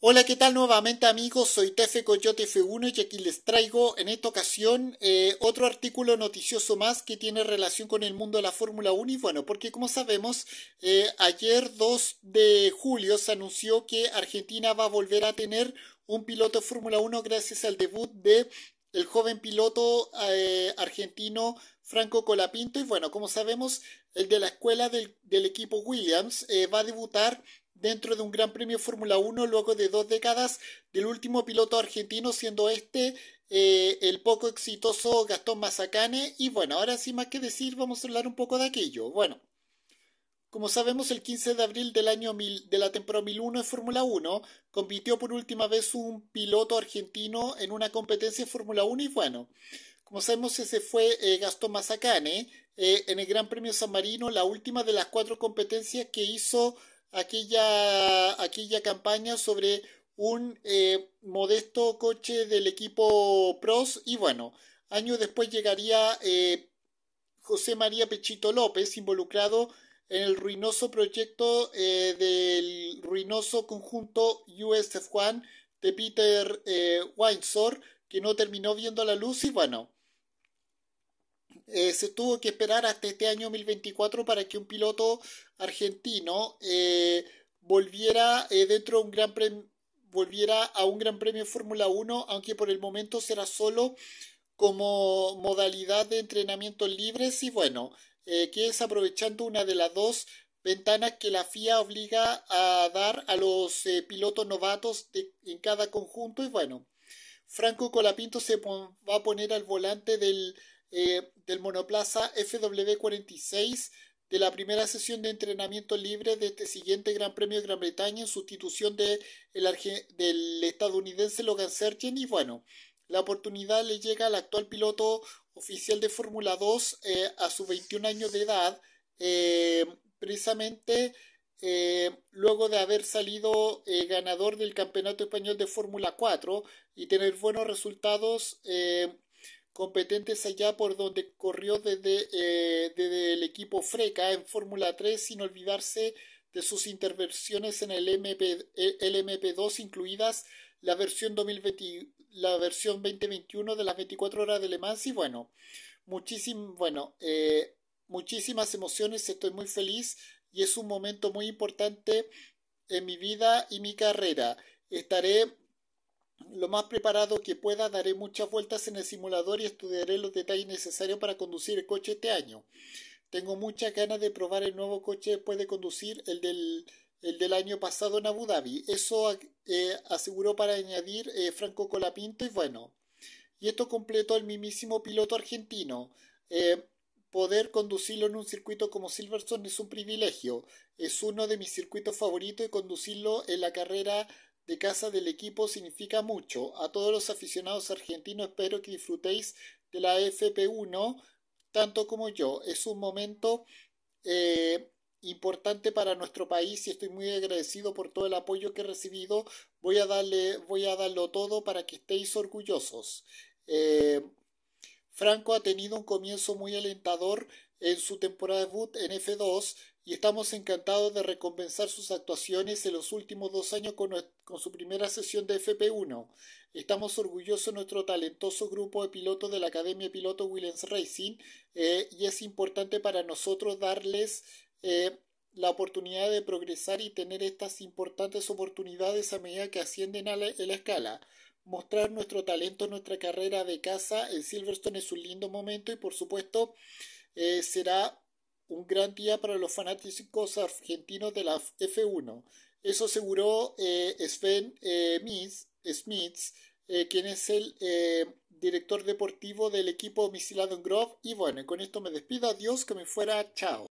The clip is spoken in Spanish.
Hola, ¿qué tal nuevamente amigos? Soy Tefe Coyote F1 y aquí les traigo en esta ocasión eh, otro artículo noticioso más que tiene relación con el mundo de la Fórmula 1 y bueno, porque como sabemos, eh, ayer 2 de julio se anunció que Argentina va a volver a tener un piloto Fórmula 1 gracias al debut de el joven piloto eh, argentino Franco Colapinto. Y bueno, como sabemos, el de la escuela del, equipo Williams eh, va a debutar dentro de un Gran Premio Fórmula 1 luego de dos décadas del último piloto argentino, siendo este eh, el poco exitoso Gastón Mazacane. Y bueno, ahora sin más que decir, vamos a hablar un poco de aquello. Bueno. Como sabemos, el 15 de abril del año de la temporada 1001 en Fórmula 1, compitió por última vez un piloto argentino en una competencia en Fórmula 1 y bueno, como sabemos ese fue eh, Gastón Mazacane eh, en el Gran Premio San Marino, la última de las cuatro competencias que hizo aquella, aquella campaña sobre un eh, modesto coche del equipo Pros y bueno, año después llegaría José María Pechito López involucrado en el ruinoso proyecto eh, del ruinoso conjunto USF1 de Peter eh, que no terminó viendo la luz y bueno, eh, se tuvo que esperar hasta este año 2024 para que un piloto argentino eh, volviera dentro de un gran premio volviera a un gran premio Fórmula 1, aunque por el momento será solo como modalidad de entrenamientos libres y bueno, eh, que es aprovechando una de las dos ventanas que la FIA obliga a dar a los eh, pilotos novatos en cada conjunto. Y bueno, Franco Colapinto se va a poner al volante del, eh, del monoplaza FW46 de la primera sesión de entrenamiento libre de este siguiente Gran Premio de Gran Bretaña en sustitución de del estadounidense Logan Sergent. y bueno, la oportunidad le llega al actual piloto oficial de Fórmula 2 eh, a su 21 años de edad, eh, precisamente eh, luego de haber salido ganador del Campeonato Español de Fórmula 4 y tener buenos resultados competentes allá por donde corrió desde, el equipo Freca en Fórmula 3 sin olvidarse de sus intervenciones en el, MP, el 2 incluidas la versión 2021, la versión 2021 de las 24 horas de Le Mans y bueno, muchísimo, bueno, eh, muchísimas emociones, estoy muy feliz y es un momento muy importante en mi vida y mi carrera. Estaré lo más preparado que pueda, daré muchas vueltas en el simulador y estudiaré los detalles necesarios para conducir el coche este año. Tengo muchas ganas de probar el nuevo coche después de conducir el del el del año pasado en Abu Dhabi. Eso eh, aseguró para añadir eh, Franco Colapinto y bueno. Y esto completó el mismísimo piloto argentino. Eh, poder conducirlo en un circuito como Silverstone es un privilegio. Es uno de mis circuitos favoritos y conducirlo en la carrera de casa del equipo significa mucho. A todos los aficionados argentinos espero que disfrutéis de la FP1 tanto como yo. Es un momento importante para nuestro país y estoy muy agradecido por todo el apoyo que he recibido. Voy a darle, voy a darlo todo para que estéis orgullosos. Eh, Franco ha tenido un comienzo muy alentador en su temporada de debut en F2 y estamos encantados de recompensar sus actuaciones en los últimos dos años con, su primera sesión de FP1. Estamos orgullosos de nuestro talentoso grupo de pilotos de la Academia Piloto Williams Racing eh, y es importante para nosotros darles eh, la oportunidad de progresar y tener estas importantes oportunidades a medida que ascienden a la, escala. Mostrar nuestro talento, nuestra carrera de casa en Silverstone es un lindo momento y por supuesto eh, será un gran día para los fanáticos argentinos de la F1. Eso aseguró eh, Sven eh, quien es el director deportivo del equipo misilado en Grove. Y bueno, con esto me despido. Adiós, que me fuera. Chao.